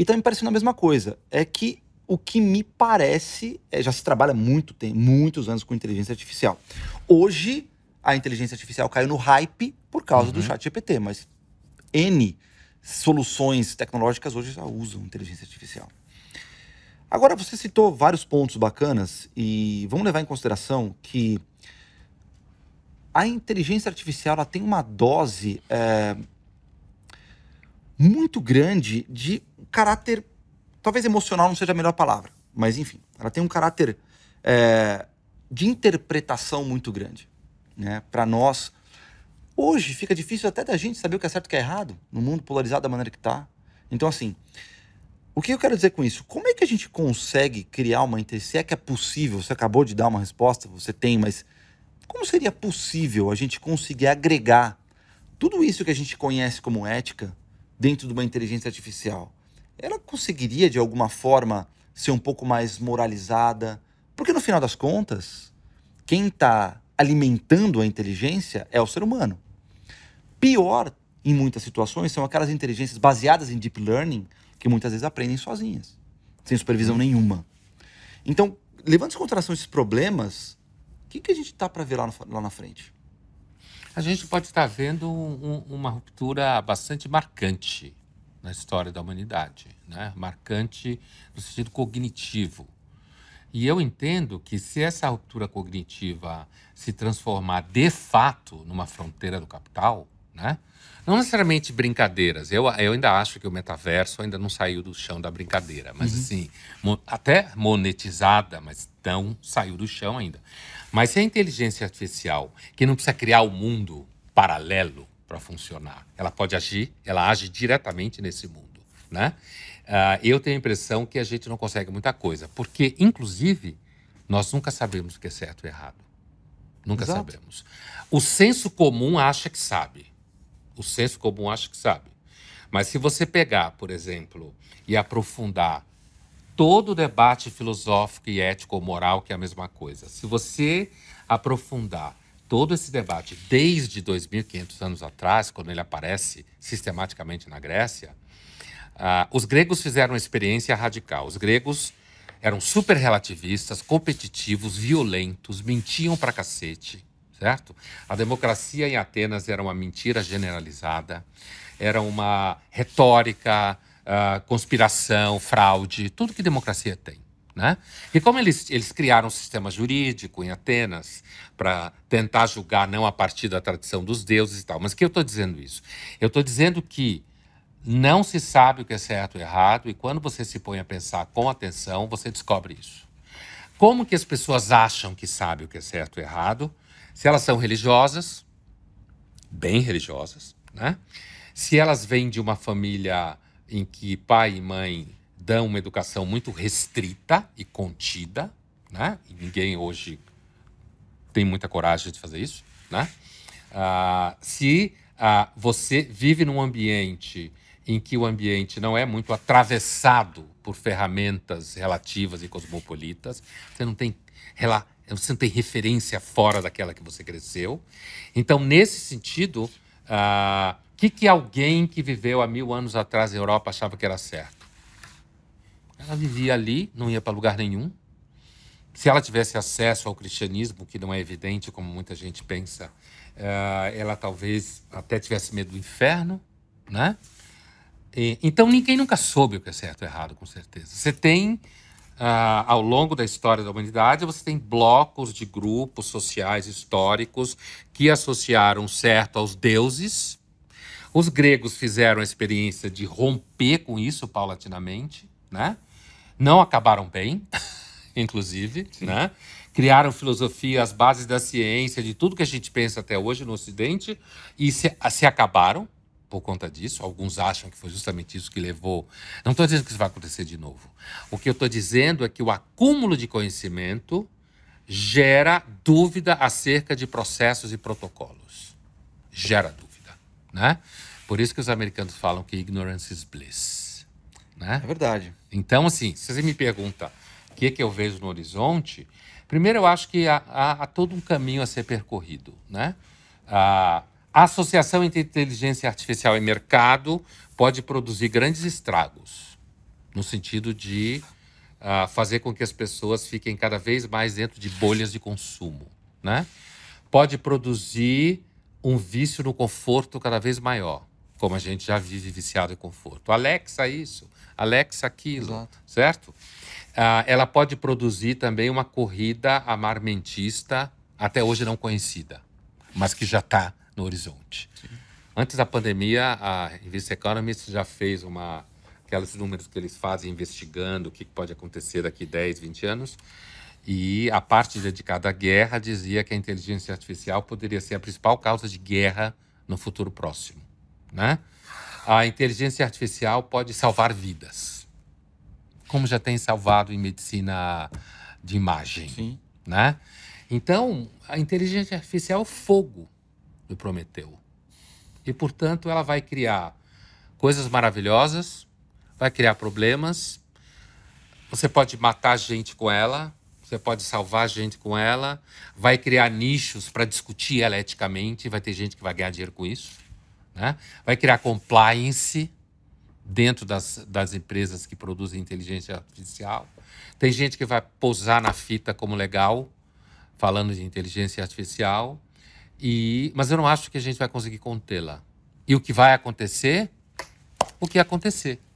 Então me pareceu a mesma coisa. É que o que me parece é, já se trabalha muito tem muitos anos com inteligência artificial. Hoje a inteligência artificial caiu no hype por causa uhum. do chat GPT, mas N soluções tecnológicas hoje já usam inteligência artificial. Agora você citou vários pontos bacanas e vamos levar em consideração que a inteligência artificial ela tem uma dose é, muito grande de caráter, talvez emocional não seja a melhor palavra, mas enfim, ela tem um caráter é, de interpretação muito grande. Né? Para nós, hoje fica difícil até da gente saber o que é certo e o que é errado, no mundo polarizado da maneira que está. Então, assim, o que eu quero dizer com isso? Como é que a gente consegue criar uma interseção? Se é que é possível, você acabou de dar uma resposta, você tem, mas como seria possível a gente conseguir agregar tudo isso que a gente conhece como ética dentro de uma inteligência artificial, ela conseguiria de alguma forma ser um pouco mais moralizada? Porque no final das contas, quem está alimentando a inteligência é o ser humano. Pior, em muitas situações, são aquelas inteligências baseadas em deep learning que muitas vezes aprendem sozinhas, sem supervisão nenhuma. Então, levando em consideração esses problemas, o que, que a gente está para ver lá, no, lá na frente? A gente pode estar vendo um, uma ruptura bastante marcante na história da humanidade, né? marcante no sentido cognitivo. E eu entendo que se essa ruptura cognitiva se transformar de fato numa fronteira do capital, né? Não necessariamente brincadeiras. Eu, eu ainda acho que o metaverso ainda não saiu do chão da brincadeira. Mas uhum. assim, mo até monetizada, mas não saiu do chão ainda. Mas se a é inteligência artificial, que não precisa criar o um mundo paralelo para funcionar, ela pode agir, ela age diretamente nesse mundo, né? Uh, eu tenho a impressão que a gente não consegue muita coisa. Porque, inclusive, nós nunca sabemos o que é certo e errado. Nunca Exato. sabemos. O senso comum acha que sabe o senso comum acha que sabe. Mas se você pegar, por exemplo, e aprofundar todo o debate filosófico e ético ou moral, que é a mesma coisa, se você aprofundar todo esse debate desde 2.500 anos atrás, quando ele aparece sistematicamente na Grécia, ah, os gregos fizeram uma experiência radical. Os gregos eram super relativistas, competitivos, violentos, mentiam para cacete certo? A democracia em Atenas era uma mentira generalizada, era uma retórica, uh, conspiração, fraude, tudo que democracia tem. Né? E como eles, eles criaram um sistema jurídico em Atenas para tentar julgar não a partir da tradição dos deuses e tal, mas que eu estou dizendo isso? Eu estou dizendo que não se sabe o que é certo e errado, e quando você se põe a pensar com atenção, você descobre isso. Como que as pessoas acham que sabe o que é certo e errado? se elas são religiosas, bem religiosas, né? Se elas vêm de uma família em que pai e mãe dão uma educação muito restrita e contida, né? E ninguém hoje tem muita coragem de fazer isso, né? Ah, se ah, você vive num ambiente em que o ambiente não é muito atravessado por ferramentas relativas e cosmopolitas, você não tem relação você não tem referência fora daquela que você cresceu. Então, nesse sentido, o ah, que, que alguém que viveu há mil anos atrás na Europa achava que era certo? Ela vivia ali, não ia para lugar nenhum. Se ela tivesse acesso ao cristianismo, que não é evidente, como muita gente pensa, ah, ela talvez até tivesse medo do inferno, né? E, então, ninguém nunca soube o que é certo e errado, com certeza. Você tem Uh, ao longo da história da humanidade, você tem blocos de grupos sociais históricos que associaram certo aos deuses. Os gregos fizeram a experiência de romper com isso paulatinamente, né? Não acabaram bem, inclusive, Sim. né? Criaram filosofia, as bases da ciência, de tudo que a gente pensa até hoje no Ocidente, e se, se acabaram, por conta disso. Alguns acham que foi justamente isso que levou. Não estou dizendo que isso vai acontecer de novo. O que eu estou dizendo é que o acúmulo de conhecimento gera dúvida acerca de processos e protocolos. Gera dúvida, né? Por isso que os americanos falam que ignorance is bliss, né? É verdade. Então, assim, se você me pergunta o que, é que eu vejo no horizonte, primeiro eu acho que há, há, há todo um caminho a ser percorrido, né? Ah, a associação entre inteligência artificial e mercado pode produzir grandes estragos, no sentido de uh, fazer com que as pessoas fiquem cada vez mais dentro de bolhas de consumo. Né? Pode produzir um vício no conforto cada vez maior, como a gente já vive viciado em conforto. Alexa, isso, Alexa, aquilo, Exato. certo? Uh, ela pode produzir também uma corrida amarmentista, até hoje não conhecida, mas que já está no horizonte. Sim. Antes da pandemia, a revista Economist já fez uma aqueles números que eles fazem investigando o que pode acontecer daqui 10, 20 anos. E a parte dedicada à guerra dizia que a inteligência artificial poderia ser a principal causa de guerra no futuro próximo, né? A inteligência artificial pode salvar vidas, como já tem salvado em medicina de imagem, Sim. né? Então, a inteligência artificial é o fogo me prometeu. E, portanto, ela vai criar coisas maravilhosas, vai criar problemas. Você pode matar gente com ela, você pode salvar gente com ela, vai criar nichos para discutir ela eticamente, vai ter gente que vai ganhar dinheiro com isso, né? vai criar compliance dentro das, das empresas que produzem inteligência artificial. Tem gente que vai pousar na fita como legal, falando de inteligência artificial. E, mas eu não acho que a gente vai conseguir contê-la. E o que vai acontecer? O que acontecer.